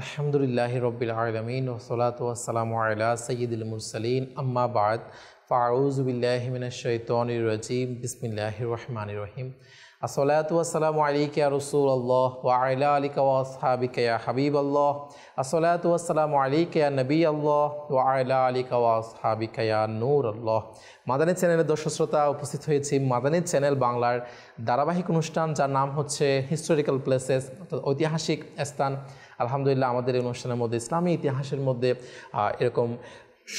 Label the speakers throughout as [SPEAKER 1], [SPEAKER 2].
[SPEAKER 1] আলহামদুলিল্লাহ রবিল আলমিন ও সলাত ওয়াসালাম আল্লাহ সঈদুল মুরসালিন আম্মা বাদ ফাউজবিল্লাহমিনশৈতনির রাজিম বিসমিল্লাহ রহমান রহিম আসলাত ওয়াসালাম আলিকা রসুল আল্লাহ ওয়া আলা আলিকা ওয়াসহাবিকা হাবিব আল্লাহ আসলাত ওয়াসালাম আলিকা নবী আল্লাহ ওয়া আলা আলিকা ওয়াসহাবিকা নূর আল্লাহ মাদানী চ্যানেলের দর্শক শ্রোতা উপস্থিত হয়েছি মাদানী চ্যানেল বাংলার ধারাবাহিক অনুষ্ঠান যার নাম হচ্ছে হিস্টোরিক্যাল প্লেসেস অর্থাৎ ঐতিহাসিক স্থান আলহামদুলিল্লাহ আমাদের এই অনুষ্ঠানের মধ্যে ইসলামী ইতিহাসের মধ্যে এরকম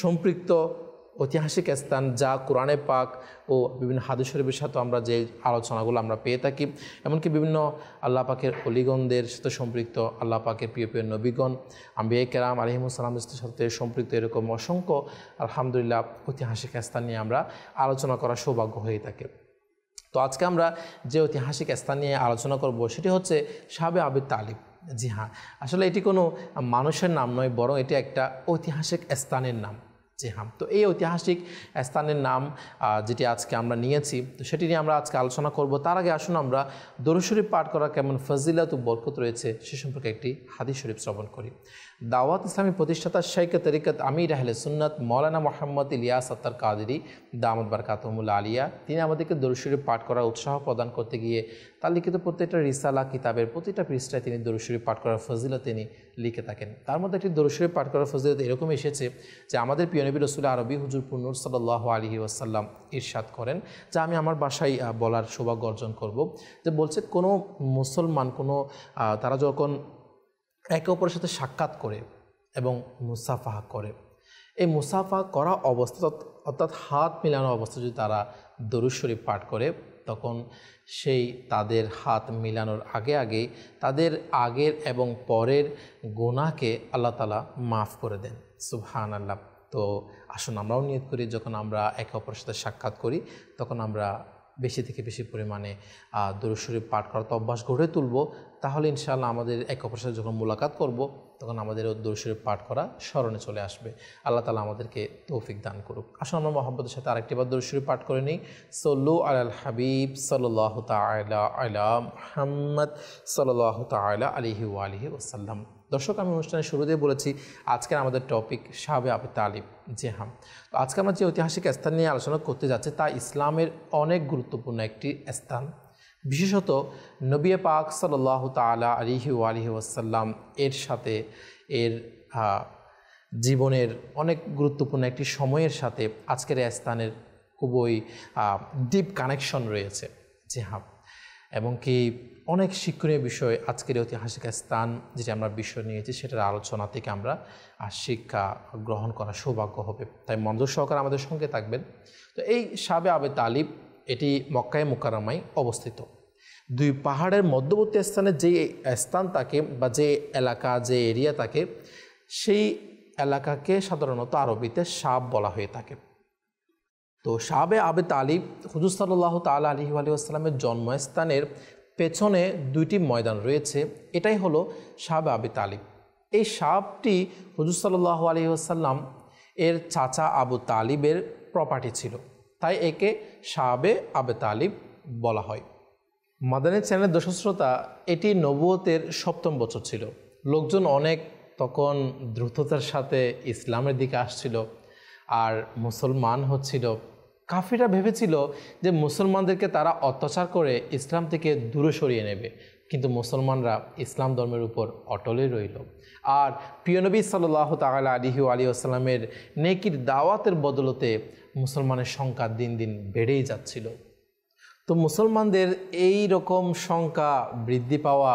[SPEAKER 1] সম্পৃক্ত ঐতিহাসিক স্থান যা কোরআনে পাক ও বিভিন্ন হাদিসের বিষয়ে তো আমরা যে আলোচনাগুলো আমরা পেয়ে থাকি এমনকি বিভিন্ন আল্লাহ পাকের অলিগণদের সাথে সম্পৃক্ত আল্লাহ পাকের প্রিয় প্রিয় নবীগণ আম্বিয়ে কেরাম আলহিমুসালামের সাথে সম্পৃক্ত এরকম অসংখ্য আলহামদুলিল্লাহ ঐতিহাসিক স্থান নিয়ে আমরা আলোচনা করার সৌভাগ্য হয়ে থাকে তো আজকে আমরা যে ঐতিহাসিক স্থান নিয়ে আলোচনা করব সেটি হচ্ছে সাবে আবির তালিব জি হ্যাঁ আসলে এটি কোনো মানুষের নাম নয় বরং এটি একটা ঐতিহাসিক স্থানের নাম জি হ্যাঁ তো এই ঐতিহাসিক স্থানের নাম যেটি আজকে আমরা নিয়েছি তো সেটি নিয়ে আমরা আজকে আলোচনা করব তার আগে আসুন আমরা দরুশরীফ পাঠ করা কেমন ফজিলাত ও বরকত রয়েছে সে সম্পর্কে একটি হাদিস শরীফ শ্রবণ করি দাওয়াত ইসলামী প্রতিষ্ঠাতা শেখ তরিকত আমির আহলে সুন্নত মৌলানা মোহাম্মদ ইলিয়াস আত্তার কাদেরি দামদ বারকাতমুল আলিয়া তিনি আমাদেরকে দরুশরী পাঠ করার উৎসাহ প্রদান করতে গিয়ে তার লিখিত প্রত্যেকটা রিসালা কিতাবের প্রতিটা পৃষ্ঠায় তিনি দরুশরী পাঠ করার ফজিলত তিনি লিখে থাকেন তার মধ্যে একটি দরুশরী পাঠ করার ফজিলত এরকম এসেছে যে আমাদের পিয়নবী রসুল আরবি হুজুর পুনুর সাল আলহি ওয়াসাল্লাম ইরশাদ করেন যা আমি আমার বাসায় বলার সৌভাগ্য অর্জন করব যে বলছে কোনো মুসলমান কোনো তারা যখন একে অপরের সাথে সাক্ষাৎ করে এবং মুসাফা করে এই মুসাফা করা অবস্থা অর্থাৎ হাত মিলানো অবস্থা যদি তারা দরুদ শরীফ পাঠ করে তখন সেই তাদের হাত মিলানোর আগে আগে তাদের আগের এবং পরের গোনাকে আল্লাহ তালা মাফ করে দেন সুবহান আল্লাহ তো আসুন আমরাও নিয়োগ করি যখন আমরা একে অপরের সাথে সাক্ষাৎ করি তখন আমরা বেশি থেকে বেশি পরিমাণে দূরস্বরী পাঠ করার তো অভ্যাস গড়ে তুলব তাহলে ইনশাআল্লাহ আমাদের এক অপরের সাথে যখন মোলাকাত করবো তখন আমাদের দূরস্বরী পাঠ করা স্মরণে চলে আসবে আল্লাহ তালা আমাদেরকে তৌফিক দান করুক আসলে আমরা মোহাম্মদের সাথে আরেকটি বার দূরস্বরী পাঠ করে নিই সল্লু আল হাবিব সাল্লাহ তাহ আলা মোহাম্মদ সাল্লাহ তাহ আলিহি আলহি ওসাল্লাম দর্শক আমি অনুষ্ঠানের শুরুতে বলেছি আজকের আমাদের টপিক সাহাবে আবে জি জেহাম হ্যাঁ। তো আজকে আমরা যে ঐতিহাসিক স্থান নিয়ে আলোচনা করতে যাচ্ছি তা ইসলামের অনেক গুরুত্বপূর্ণ একটি স্থান বিশেষত নবী পাক সাল্লাহ তালা আলিহি আলিহি ওয়াসাল্লাম এর সাথে এর জীবনের অনেক গুরুত্বপূর্ণ একটি সময়ের সাথে আজকের এই স্থানের খুবই ডিপ কানেকশন রয়েছে জেহাম হ্যাঁ। এবং কি অনেক শিক্ষণীয় বিষয় আজকের ঐতিহাসিক স্থান যেটি আমরা বিষয় নিয়েছি সেটার আলোচনা থেকে আমরা শিক্ষা গ্রহণ করা সৌভাগ্য হবে তাই মনোযোগ সহকারে আমাদের সঙ্গে থাকবেন তো এই সাবে আবে তালিব এটি মক্কায় মোকারামায় অবস্থিত দুই পাহাড়ের মধ্যবর্তী স্থানে যে স্থান থাকে বা যে এলাকা যে এরিয়া থাকে সেই এলাকাকে সাধারণত আরবিতে সাপ বলা হয়ে থাকে তো সাবে আবে তালিব হুজুর সাল্লাহ তাল আলী আলি আসসালামের জন্মস্থানের পেছনে দুইটি ময়দান রয়েছে এটাই হলো সাব আবি তালিব এই সাপটি হজুর সাল্লাহ আলী আসাল্লাম এর চাচা আবু তালিবের প্রপার্টি ছিল তাই একে সাবে আবে তালিব বলা হয় মাদানের চ্যানেলের দশস্রোতা এটি নবুয়তের সপ্তম বছর ছিল লোকজন অনেক তখন দ্রুততার সাথে ইসলামের দিকে আসছিল আর মুসলমান হচ্ছিল কাফিরা ভেবেছিল যে মুসলমানদেরকে তারা অত্যাচার করে ইসলাম থেকে দূরে সরিয়ে নেবে কিন্তু মুসলমানরা ইসলাম ধর্মের উপর অটলে রইল আর প্রিয়নবী সাল্লাহ তালা আলিহি আলী আসসালামের নেকির দাওয়াতের বদলতে মুসলমানের সংখ্যা দিন দিন বেড়েই যাচ্ছিল তো মুসলমানদের এই রকম সংখ্যা বৃদ্ধি পাওয়া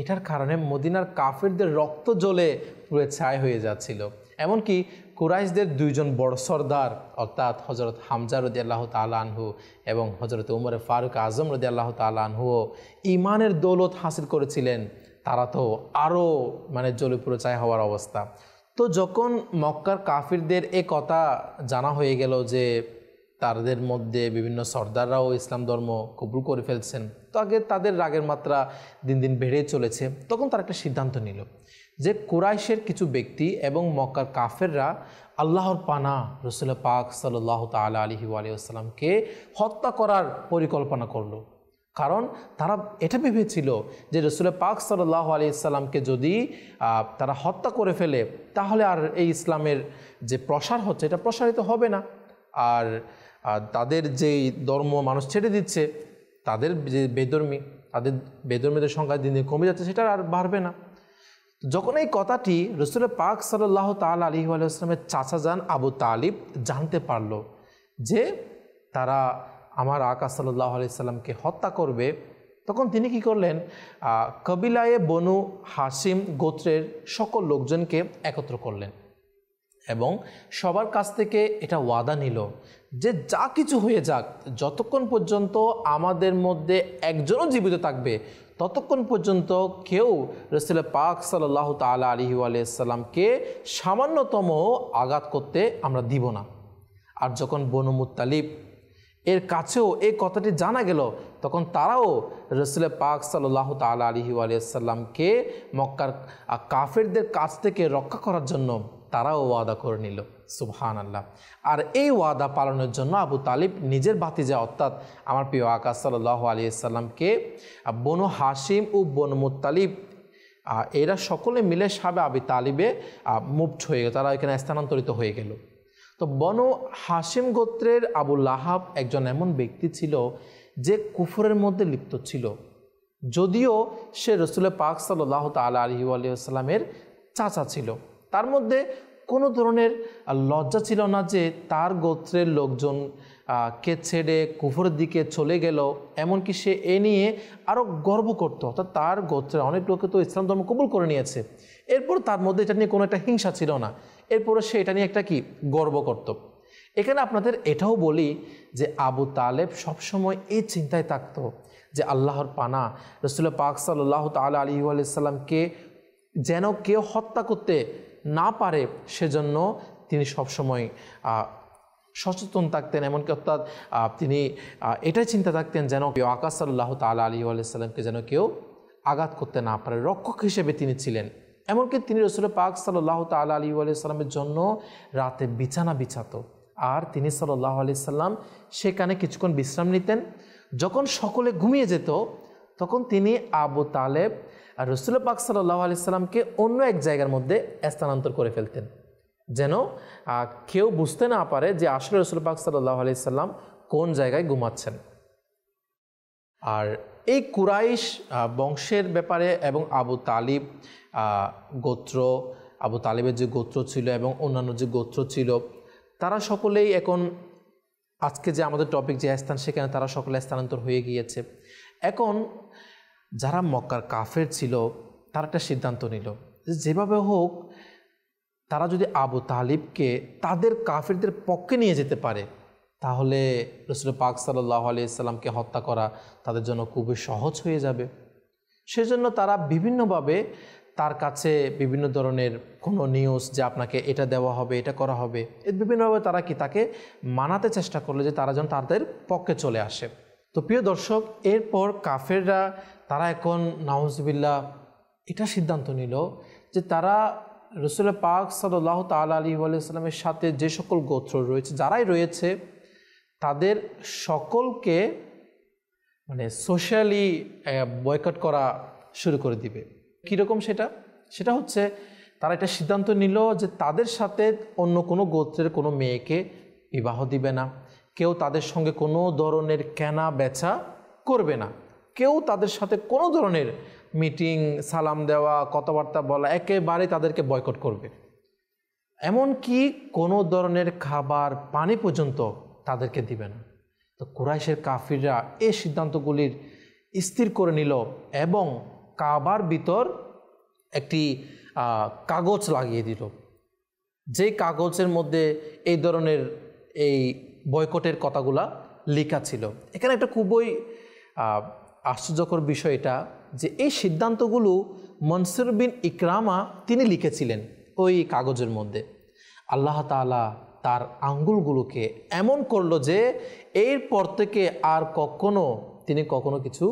[SPEAKER 1] এটার কারণে মদিনার কাফেরদের রক্ত জ্বলে পুরো ছায় হয়ে যাচ্ছিল এমনকি কুরাইশদের দুইজন বড় সর্দার অর্থাৎ হজরত হামজা রদি আল্লাহ তালহু এবং হজরত উমরে ফারুক আজম রদি আল্লাহ তালানহুও ইমানের দৌলত হাসিল করেছিলেন তারা তো আরও মানে জলিপুরচায় হওয়ার অবস্থা তো যখন মক্কার কাফিরদের এ কথা জানা হয়ে গেল যে তাদের মধ্যে বিভিন্ন সর্দাররাও ইসলাম ধর্ম কবুল করে ফেলছেন তো আগে তাদের রাগের মাত্রা দিন দিন বেড়ে চলেছে তখন তারা একটা সিদ্ধান্ত নিল যে কুরাইশের কিছু ব্যক্তি এবং মক্কার কাফেররা আল্লাহর পানা রসুল পাক সাল্লাহ তালা আলহি আলিয়াকে হত্যা করার পরিকল্পনা করলো কারণ তারা এটা ভেবেছিল যে রসুল পাক সাল্লাহ আলি ইসলামকে যদি তারা হত্যা করে ফেলে তাহলে আর এই ইসলামের যে প্রসার হচ্ছে এটা প্রসারিত হবে না আর তাদের যেই ধর্ম মানুষ ছেড়ে দিচ্ছে তাদের যে বেদর্মী তাদের বেদর্মীদের সংখ্যা দিন দিন কমে যাচ্ছে সেটা আর বাড়বে না যখন এই কথাটি রসুল পাক সাল্লাহ তাল আলী আসলামের চাচা যান আবু তালিব জানতে পারল যে তারা আমার আকা সাল্লাহ আলাইসাল্লামকে হত্যা করবে তখন তিনি কি করলেন কবিলায়ে বনু হাসিম গোত্রের সকল লোকজনকে একত্র করলেন এবং সবার কাছ থেকে এটা ওয়াদা নিল যে যা কিছু হয়ে যাক যতক্ষণ পর্যন্ত আমাদের মধ্যে একজনও জীবিত থাকবে ততক্ষণ পর্যন্ত কেউ রসুল পাক সাল্লাহ তালা আলহি আলাইসাল্লামকে সামান্যতম আঘাত করতে আমরা দিব না আর যখন বনু মুতালিব এর কাছেও এই কথাটি জানা গেল তখন তারাও রসুলের পাক সাল্লাহ তালা আলহি আলিয়াল্লামকে মক্কার কাফেরদের কাছ থেকে রক্ষা করার জন্য তারাও ওয়াদা করে নিল সুবহান আল্লাহ আর এই ওয়াদা পালনের জন্য আবু তালিব নিজের ভাতিজা অর্থাৎ আমার প্রিয় আকাশ সাল আলী সাল্লামকে বনু হাসিম ও বনু মুতালিব এরা সকলে মিলে সাবে আবি তালিবে মুভড হয়ে গেল তারা এখানে স্থানান্তরিত হয়ে গেল তো বন হাসিম গোত্রের আবু লাহাব একজন এমন ব্যক্তি ছিল যে কুফরের মধ্যে লিপ্ত ছিল যদিও সে রসুলের পাক সাল্লাহ তাল আলিয়া সাল্লামের চাচা ছিল তার মধ্যে কোনো ধরনের লজ্জা ছিল না যে তার গোত্রের লোকজন কে ছেড়ে কুফুরের দিকে চলে গেল এমনকি সে এ নিয়ে আরও গর্ব করত অর্থাৎ তার গোত্রের অনেক লোকে তো ইসলাম ধর্ম কবুল করে নিয়েছে এরপর তার মধ্যে এটা নিয়ে কোনো একটা হিংসা ছিল না এরপরে সে এটা নিয়ে একটা কি গর্ব করত এখানে আপনাদের এটাও বলি যে আবু তালেব সবসময় এই চিন্তায় থাকতো যে আল্লাহর পানা রসুল পাক সাল্লাহ তাল আলী সাল্লামকে যেন কেউ হত্যা করতে না পারে সেজন্য তিনি সবসময় সচেতন থাকতেন এমনকি অর্থাৎ তিনি এটাই চিন্তা থাকতেন যেন কেউ আকাশ আল্লাহ তাল আলী আলাইসাল্লামকে যেন কেউ আঘাত করতে না পারে রক্ষক হিসেবে তিনি ছিলেন এমনকি তিনি রসুল পাক সাল্লাহ তাল আলী আলাইসাল্লামের জন্য রাতে বিছানা বিছাত আর তিনি সাল্লাহ আলি সাল্লাম সেখানে কিছুক্ষণ বিশ্রাম নিতেন যখন সকলে ঘুমিয়ে যেত তখন তিনি আবু তালেব আর রসুল্লা পাক সাল্লাহ আলাইসাল্লামকে অন্য এক জায়গার মধ্যে স্থানান্তর করে ফেলতেন যেন কেউ বুঝতে না পারে যে আসলে রসুল পাক সাল্লাহ আলাইসাল্লাম কোন জায়গায় ঘুমাচ্ছেন আর এই কুরাইশ বংশের ব্যাপারে এবং আবু তালিব গোত্র আবু তালিবের যে গোত্র ছিল এবং অন্যান্য যে গোত্র ছিল তারা সকলেই এখন আজকে যে আমাদের টপিক যে স্থান সেখানে তারা সকলে স্থানান্তর হয়ে গিয়েছে এখন যারা মক্কার কাফের ছিল তারা একটা সিদ্ধান্ত নিল যেভাবে হোক তারা যদি আবু তালিবকে তাদের কাফেরদের পক্ষে নিয়ে যেতে পারে তাহলে রসুল পাক সাল্লাহ আলিয়াল্লামকে হত্যা করা তাদের জন্য খুবই সহজ হয়ে যাবে সেজন্য তারা বিভিন্নভাবে তার কাছে বিভিন্ন ধরনের কোনো নিউজ যে আপনাকে এটা দেওয়া হবে এটা করা হবে বিভিন্নভাবে তারা কি তাকে মানাতে চেষ্টা করলো যে তারা যেন তাদের পক্ষে চলে আসে তো প্রিয় দর্শক এরপর কাফেররা তারা এখন নাহজবিল্লা এটা সিদ্ধান্ত নিল যে তারা রসুল পাক সাল্লাহ তাল আলী আলাইসাল্লামের সাথে যে সকল গোত্র রয়েছে যারাই রয়েছে তাদের সকলকে মানে সোশ্যালি বয়কট করা শুরু করে দিবে কীরকম সেটা সেটা হচ্ছে তারা এটা সিদ্ধান্ত নিল যে তাদের সাথে অন্য কোনো গোত্রের কোনো মেয়েকে বিবাহ দিবে না কেউ তাদের সঙ্গে কোনো ধরনের কেনা বেচা করবে না কেউ তাদের সাথে কোনো ধরনের মিটিং সালাম দেওয়া কথাবার্তা বলা একেবারে তাদেরকে বয়কট করবে এমন কি কোনো ধরনের খাবার পানি পর্যন্ত তাদেরকে দিবে না তো কুরাইশের কাফিররা এই সিদ্ধান্তগুলির স্থির করে নিল এবং কাবার ভিতর একটি কাগজ লাগিয়ে দিল যে কাগজের মধ্যে এই ধরনের এই বয়কটের কথাগুলা লেখা ছিল এখানে একটা খুবই আশ্চর্যকর বিষয় এটা যে এই সিদ্ধান্তগুলো মনসুর বিন ইকরামা তিনি লিখেছিলেন ওই কাগজের মধ্যে আল্লাহ তালা তার আঙ্গুলগুলোকে এমন করলো যে এরপর থেকে আর কখনো তিনি কখনো কিছু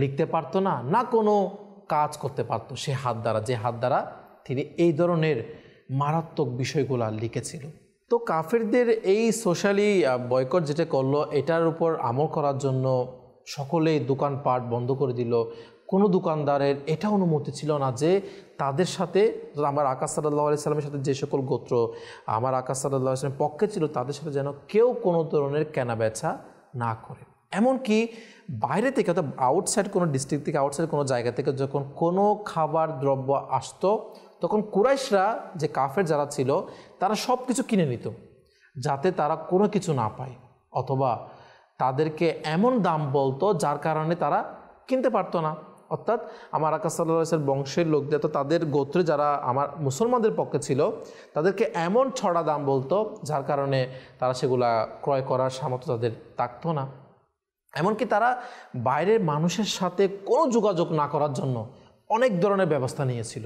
[SPEAKER 1] লিখতে পারতো না না কোনো কাজ করতে পারতো সে হাত দ্বারা যে হাত দ্বারা তিনি এই ধরনের মারাত্মক বিষয়গুলো লিখেছিল তো কাফেরদের এই সোশ্যালি বয়কট যেটা করলো এটার উপর আমল করার জন্য সকলেই দোকানপাট বন্ধ করে দিল কোনো দোকানদারের এটা অনুমতি ছিল না যে তাদের সাথে আমার আকাশ সাল্লাহ আলি সাল্লামের সাথে যে সকল গোত্র আমার আকাশ সাল্লাহ সাল্লামের পক্ষে ছিল তাদের সাথে যেন কেউ কোনো ধরনের কেনা বেচা না করে এমনকি বাইরে থেকে অর্থাৎ আউটসাইড কোনো ডিস্ট্রিক্ট থেকে আউটসাইড কোনো জায়গা থেকে যখন কোনো খাবার দ্রব্য আসতো তখন কুরাইশরা যে কাফের যারা ছিল তারা সব কিছু কিনে নিত যাতে তারা কোনো কিছু না পায় অথবা তাদেরকে এমন দাম বলতো যার কারণে তারা কিনতে পারতো না অর্থাৎ আমার আকাশ বংশের লোকদের তো তাদের গোত্রে যারা আমার মুসলমানদের পক্ষে ছিল তাদেরকে এমন ছড়া দাম বলতো যার কারণে তারা সেগুলা ক্রয় করার সামর্থ্য তাদের থাকতো না এমনকি তারা বাইরের মানুষের সাথে কোনো যোগাযোগ না করার জন্য অনেক ধরনের ব্যবস্থা নিয়েছিল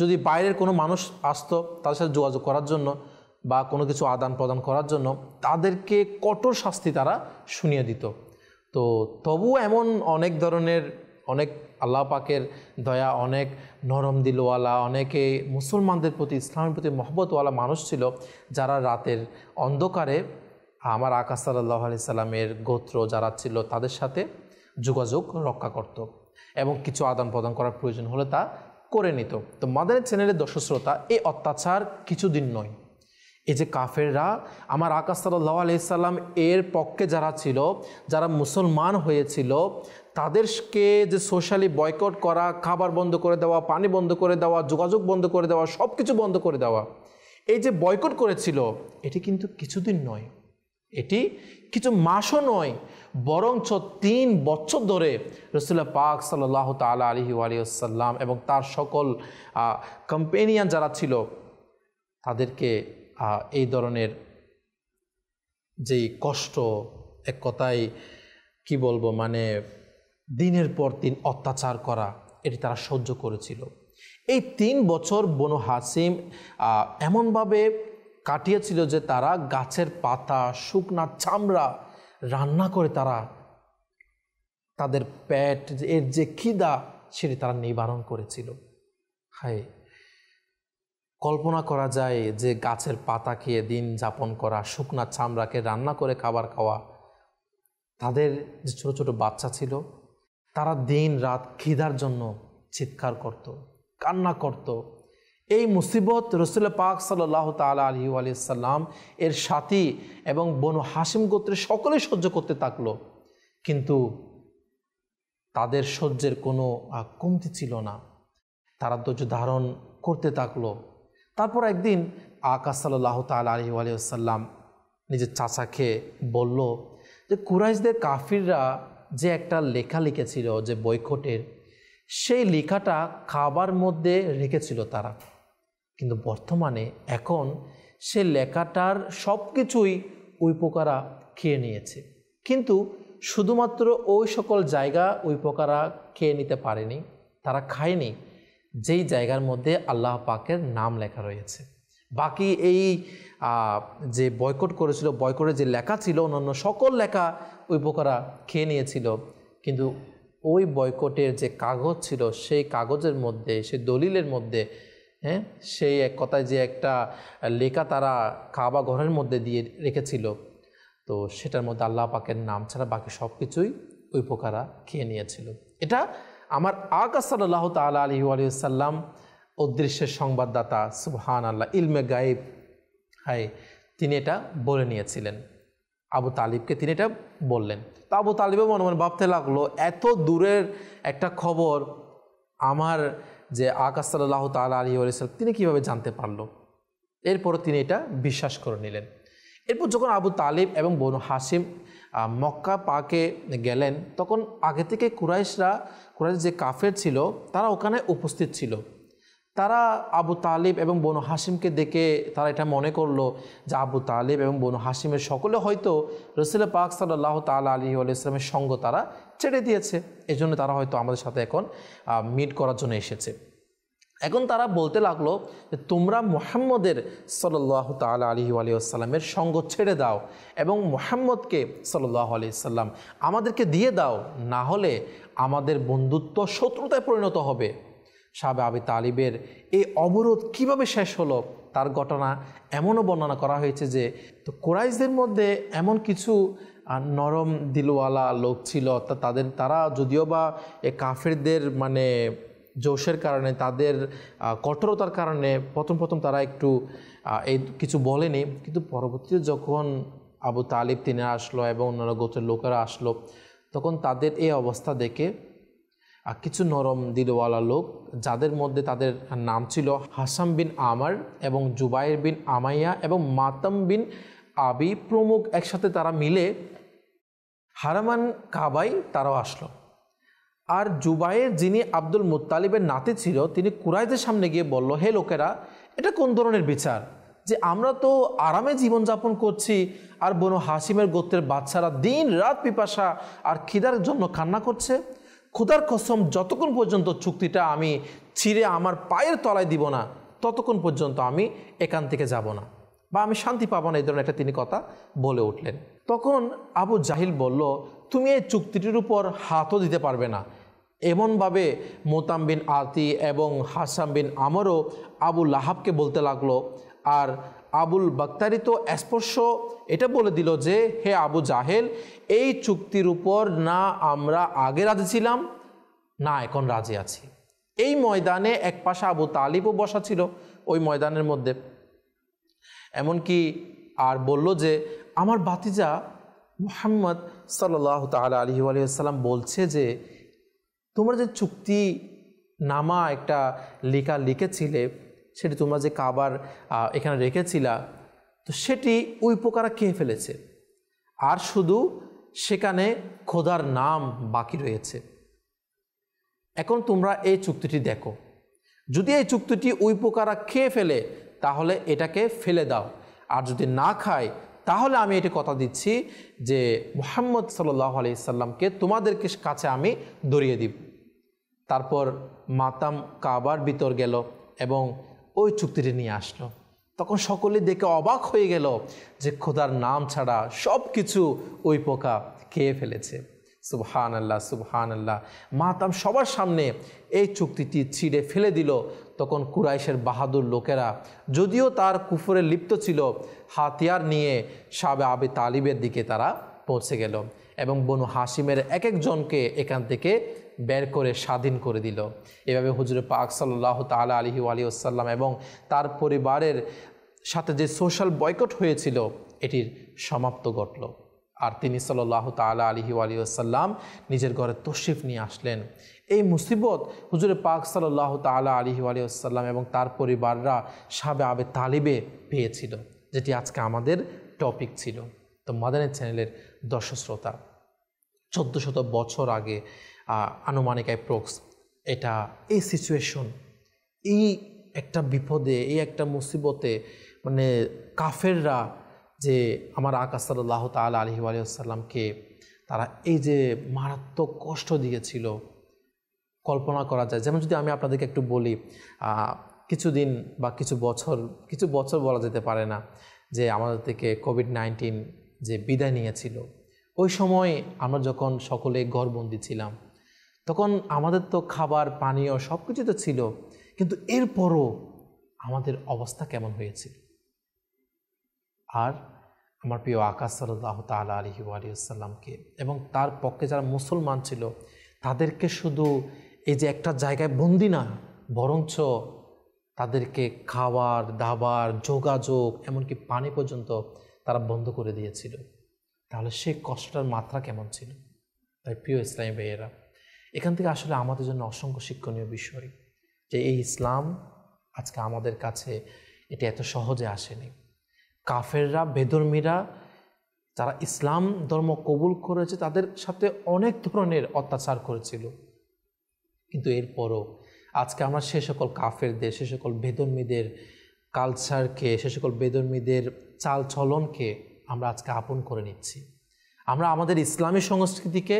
[SPEAKER 1] যদি বাইরের কোনো মানুষ আসতো তাদের সাথে যোগাযোগ করার জন্য বা কোনো কিছু আদান প্রদান করার জন্য তাদেরকে কঠোর শাস্তি তারা শুনিয়ে দিত তো তবু এমন অনেক ধরনের অনেক আল্লাহ পাকের দয়া অনেক নরম দিলওয়ালা অনেকে মুসলমানদের প্রতি ইসলামের প্রতি মহব্বতওয়ালা মানুষ ছিল যারা রাতের অন্ধকারে আমার আকাশ সাল্লাহ আলি সাল্লামের গোত্র যারা ছিল তাদের সাথে যোগাযোগ রক্ষা করত। এবং কিছু আদান প্রদান করার প্রয়োজন হলে তা করে নিত তো মাদারের চ্যানেলের দর্শক শ্রোতা এই অত্যাচার কিছুদিন নয় এই যে কাফেররা আমার আকাশ সাল্লাহ আলাইসাল্লাম এর পক্ষে যারা ছিল যারা মুসলমান হয়েছিল তাদেরকে যে সোশ্যালি বয়কট করা খাবার বন্ধ করে দেওয়া পানি বন্ধ করে দেওয়া যোগাযোগ বন্ধ করে দেওয়া সব কিছু বন্ধ করে দেওয়া এই যে বয়কট করেছিল এটি কিন্তু কিছুদিন নয় এটি কিছু মাসও নয় বরঞ্চ তিন বছর ধরে রসুল্লাহ পাক সাল্লাহ তালা আলহি আলিয়াল্লাম এবং তার সকল কম্পেনিয়ান যারা ছিল তাদেরকে এই ধরনের যেই কষ্ট এক কথায় কি বলবো মানে দিনের পর দিন অত্যাচার করা এটি তারা সহ্য করেছিল এই তিন বছর বনু হাসিম এমনভাবে কাটিয়েছিল যে তারা গাছের পাতা শুকনা চামড়া রান্না করে তারা তাদের পেট এর যে খিদা সেটি তারা নিবারণ করেছিল হায় কল্পনা করা যায় যে গাছের পাতা খেয়ে দিন যাপন করা শুকনা চামড়াকে রান্না করে খাবার খাওয়া তাদের যে ছোট ছোট বাচ্চা ছিল তারা দিন রাত খিদার জন্য চিৎকার করত কান্না করত এই মুসিবত রসুল পাক সাল্লাহ তালা আলী আলিয়াল্লাম এর সাথী এবং বনু হাসিম গোত্রে সকলে সহ্য করতে থাকলো কিন্তু তাদের সহ্যের কোনো কমতি ছিল না তারা ধৈর্য ধারণ করতে থাকলো তারপর একদিন আকাশ সাল্লাহ তাল আলি আলিয়াল্লাম নিজের চাচাকে বলল যে কুরাইশদের কাফিররা যে একটা লেখা লিখেছিল যে বৈকটের সেই লেখাটা খাবার মধ্যে রেখেছিল তারা কিন্তু বর্তমানে এখন সে লেখাটার সব কিছুই উইপোকারা খেয়ে নিয়েছে কিন্তু শুধুমাত্র ওই সকল জায়গা উইপোকারা খেয়ে নিতে পারেনি তারা খায়নি যেই জায়গার মধ্যে আল্লাহ পাকের নাম লেখা রয়েছে বাকি এই যে বয়কট করেছিল বয়কটে যে লেখা ছিল অন্যান্য সকল লেখা ওই পোকারা খেয়ে নিয়েছিল কিন্তু ওই বয়কটের যে কাগজ ছিল সেই কাগজের মধ্যে সেই দলিলের মধ্যে হ্যাঁ সেই এক কথায় যে একটা লেখা তারা খাওয়া ঘরের মধ্যে দিয়ে রেখেছিল তো সেটার মধ্যে আল্লাহ পাকের নাম ছাড়া বাকি সব কিছুই ওই পোকারা খেয়ে নিয়েছিল এটা আমার আকাশ সাল্লাহ তাল আলী আলিয়াল্লাম অদৃশ্যের সংবাদদাতা সুবহান আল্লাহ ইলমে গায়েব হায় তিনি এটা বলে নিয়েছিলেন আবু তালিবকে তিনি এটা বললেন তো আবু তালিবে মনে মনে ভাবতে লাগলো এত দূরের একটা খবর আমার যে আকাশ সাল্লাহ তাল আলী আলিয়াল্লাম তিনি কিভাবে জানতে পারলো এরপর তিনি এটা বিশ্বাস করে নিলেন এরপর যখন আবু তালিব এবং বনু হাসিম মক্কা পাকে গেলেন তখন আগে থেকে কুরাইশরা কুরাইশ যে কাফের ছিল তারা ওখানে উপস্থিত ছিল তারা আবু তালিব এবং বনু হাসিমকে দেখে তারা এটা মনে করলো যে আবু তালিব এবং বনু হাসিমের সকলে হয়তো রসিল পাক সাল্লাহ তাল আলী আলাইসলামের সঙ্গ তারা ছেড়ে দিয়েছে এজন্য তারা হয়তো আমাদের সাথে এখন মিট করার জন্য এসেছে এখন তারা বলতে লাগলো যে তোমরা মোহাম্মদের সল্লাহ তালা আলী আলিয়াল্লামের সঙ্গ ছেড়ে দাও এবং মোহাম্মদকে সল্লাহ আলিয়াল্লাম আমাদেরকে দিয়ে দাও না হলে আমাদের বন্ধুত্ব শত্রুতায় পরিণত হবে সাবে আবি তালিবের এই অবরোধ কিভাবে শেষ হলো তার ঘটনা এমনও বর্ণনা করা হয়েছে যে তো কোরাইশদের মধ্যে এমন কিছু নরম দিলওয়ালা লোক ছিল তা তাদের তারা যদিও বা এ কাফেরদের মানে জোশের কারণে তাদের কঠোরতার কারণে প্রথম প্রথম তারা একটু এই কিছু বলেনি কিন্তু পরবর্তীতে যখন আবু তালিব তিনি আসলো এবং অন্যান্য গোত্রের লোকেরা আসলো তখন তাদের এই অবস্থা দেখে কিছু নরম দিলওয়ালা লোক যাদের মধ্যে তাদের নাম ছিল হাসাম বিন আমার এবং জুবাইর বিন আমাইয়া এবং মাতাম বিন আবি প্রমুখ একসাথে তারা মিলে হারামান কাবাই তারাও আসলো আর জুবাইয়ের যিনি আব্দুল মুতালিবের নাতি ছিল তিনি কুরাইদের সামনে গিয়ে বলল হে লোকেরা এটা কোন ধরনের বিচার যে আমরা তো আরামে জীবনযাপন করছি আর বনু হাসিমের গোত্রের বাচ্চারা দিন রাত পিপাসা আর খিদার জন্য কান্না করছে খুদার কসম যতক্ষণ পর্যন্ত চুক্তিটা আমি ছিঁড়ে আমার পায়ের তলায় দিব না ততক্ষণ পর্যন্ত আমি এখান থেকে যাব না বা আমি শান্তি পাবো না এই ধরনের একটা তিনি কথা বলে উঠলেন তখন আবু জাহিল বলল তুমি এই চুক্তিটির উপর হাতও দিতে পারবে না এমনভাবে মোতাম বিন আতি এবং হাসাম বিন আমরও আবুল আহাবকে বলতে লাগলো আর আবুল বক্তারি তো স্পর্শ এটা বলে দিল যে হে আবু জাহেল এই চুক্তির উপর না আমরা আগে রাজি ছিলাম না এখন রাজি আছি এই ময়দানে এক পাশে আবু তালিবও বসা ছিল ওই ময়দানের মধ্যে এমনকি আর বলল যে আমার বাতিজা মুহাম্মদ সাল্লাহ তালা আলি আলিয়াল্লাম বলছে যে তোমরা যে চুক্তি নামা একটা লেখা লিখেছিলে সেটি তোমরা যে কাবার এখানে রেখেছিলা তো সেটি ওই পোকারা খেয়ে ফেলেছে আর শুধু সেখানে খোদার নাম বাকি রয়েছে এখন তোমরা এই চুক্তিটি দেখো যদি এই চুক্তিটি ওই পোকারা খেয়ে ফেলে তাহলে এটাকে ফেলে দাও আর যদি না খায় তাহলে আমি এটি কথা দিচ্ছি যে মোহাম্মদ সাল্লাহ সাল্লামকে তোমাদেরকে কাছে আমি ধরিয়ে দিব তারপর মাতাম কাবার ভিতর গেল এবং ওই চুক্তিটি নিয়ে আসলো তখন সকলে দেখে অবাক হয়ে গেল যে খোদার নাম ছাড়া সব কিছু ওই পোকা খেয়ে ফেলেছে সুবহান আল্লাহ সুবহান আল্লাহ মাতাম সবার সামনে এই চুক্তিটি ছিঁড়ে ফেলে দিল তখন কুরাইশের বাহাদুর লোকেরা যদিও তার কুফরে লিপ্ত ছিল হাতিয়ার নিয়ে সাবে আবে তালিবের দিকে তারা পৌঁছে গেল এবং বনু হাসিমের এক একজনকে এখান থেকে বের করে স্বাধীন করে দিল এভাবে হুজুর পাক সাল্লাহ তালা আলহি আলী আসাল্লাম এবং তার পরিবারের সাথে যে সোশ্যাল বয়কট হয়েছিল এটির সমাপ্ত ঘটল আর তিনি সাল্লাহ তালা আলহি আসাল্লাম নিজের ঘরে তশিফ নিয়ে আসলেন এই মুসিবত হুজুরে পাক সাল্লাহ তালা আলহি আসাল্লাম এবং তার পরিবাররা সাবে আবে তালিবে পেয়েছিল যেটি আজকে আমাদের টপিক ছিল তো মাদানের চ্যানেলের দর্শক শ্রোতা চোদ্দো শত বছর আগে আনুমানিক প্রক্স এটা এই সিচুয়েশন এই একটা বিপদে এই একটা মুসিবতে মানে কাফেররা যে আমার আকা সাল্লাহ তাল আলহি আলিয়াল্লামকে তারা এই যে মারাত্মক কষ্ট দিয়েছিল কল্পনা করা যায় যেমন যদি আমি আপনাদেরকে একটু বলি কিছুদিন বা কিছু বছর কিছু বছর বলা যেতে পারে না যে আমাদের থেকে কোভিড নাইন্টিন যে বিদায় নিয়েছিল ওই সময় আমরা যখন সকলে ঘরবন্দি ছিলাম তখন আমাদের তো খাবার পানীয় সব কিছু তো ছিল কিন্তু এরপরও আমাদের অবস্থা কেমন হয়েছিল আর আমার প্রিয় আকাশ সাল্লাহ তালা আলহি আলিয়াল্লামকে এবং তার পক্ষে যারা মুসলমান ছিল তাদেরকে শুধু এই যে একটা জায়গায় বন্দি না বরঞ্চ তাদেরকে খাওয়ার দাবার যোগাযোগ এমনকি পানি পর্যন্ত তারা বন্ধ করে দিয়েছিল তাহলে সেই কষ্টটার মাত্রা কেমন ছিল তাই প্রিয় ইসলামী ভাইয়েরা এখান থেকে আসলে আমাদের জন্য অসংখ্য শিক্ষণীয় বিষয় যে এই ইসলাম আজকে আমাদের কাছে এটি এত সহজে আসেনি কাফেররা বেদর্মীরা যারা ইসলাম ধর্ম কবুল করেছে তাদের সাথে অনেক ধরনের অত্যাচার করেছিল কিন্তু এরপরও আজকে আমরা সে সকল কাফেরদের সে সকল বেদর্মীদের কালচারকে সে সকল বেদর্মীদের চাল চলনকে আমরা আজকে আপন করে নিচ্ছি আমরা আমাদের ইসলামী সংস্কৃতিকে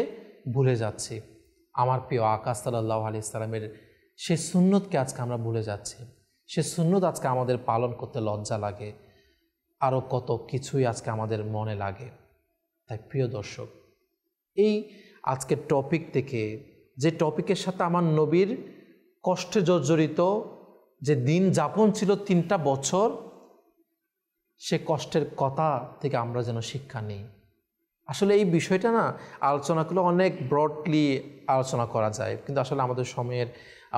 [SPEAKER 1] ভুলে যাচ্ছি আমার প্রিয় আকাশ সাল্লাহ আলি ইসলামের সে সুন্নতকে আজকে আমরা ভুলে যাচ্ছি সে সুন্নত আজকে আমাদের পালন করতে লজ্জা লাগে আরও কত কিছুই আজকে আমাদের মনে লাগে তাই প্রিয় দর্শক এই আজকের টপিক থেকে যে টপিকের সাথে আমার নবীর কষ্টে জর্জরিত যে দিন যাপন ছিল তিনটা বছর সে কষ্টের কথা থেকে আমরা যেন শিক্ষা নিই আসলে এই বিষয়টা না আলোচনা করলে অনেক ব্রডলি আলোচনা করা যায় কিন্তু আসলে আমাদের সময়ের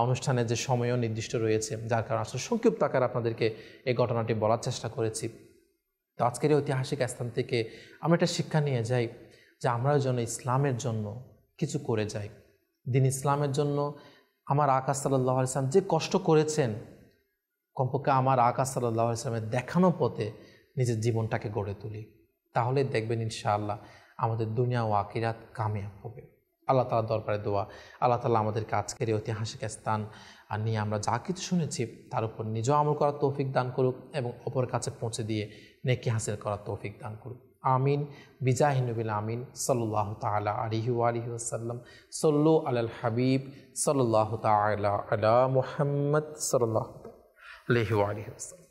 [SPEAKER 1] অনুষ্ঠানে যে সময়ও নির্দিষ্ট রয়েছে যার কারণে আসলে সংক্ষিপ্ত আকারে আপনাদেরকে এই ঘটনাটি বলার চেষ্টা করেছি তো আজকের ঐতিহাসিক স্থান থেকে আমরা একটা শিক্ষা নিয়ে যাই যে আমরা যেন ইসলামের জন্য কিছু করে যাই দিন ইসলামের জন্য আমার আকাশ সাল্লাহ ইসলাম যে কষ্ট করেছেন কমপক্ষে আমার আকাশ সাল্লাহ ইসলামের দেখানো পথে নিজের জীবনটাকে গড়ে তুলি তাহলে দেখবেন ইনশাআল্লাহ আমাদের দুনিয়া ও আকিরাত কামিয়াব হবে আল্লাহ তালা দরবারে দোয়া আল্লাহ তালা আমাদেরকে আজকের ঐতিহাসিক স্থান আর নিয়ে আমরা যা কিছু শুনেছি তার উপর নিজ আমল করার তৌফিক দান করুক এবং অপর কাছে পৌঁছে দিয়ে নেকি হাসিল করার তৌফিক দান করুক আমিন বিজাহিনবিল আমিন সাল্লাহ তালা আলিহি আলিহ আসাল্লাম সল্লু আল হাবিব সাল্লাহ তালা আলা মুহাম্মদ সাল্লাহ আলহি আলহি আসাল্লাম